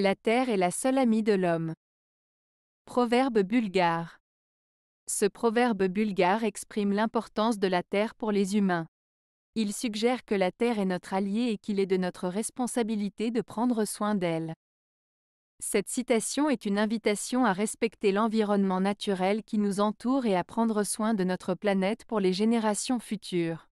La terre est la seule amie de l'homme. Proverbe bulgare. Ce proverbe bulgare exprime l'importance de la terre pour les humains. Il suggère que la terre est notre allié et qu'il est de notre responsabilité de prendre soin d'elle. Cette citation est une invitation à respecter l'environnement naturel qui nous entoure et à prendre soin de notre planète pour les générations futures.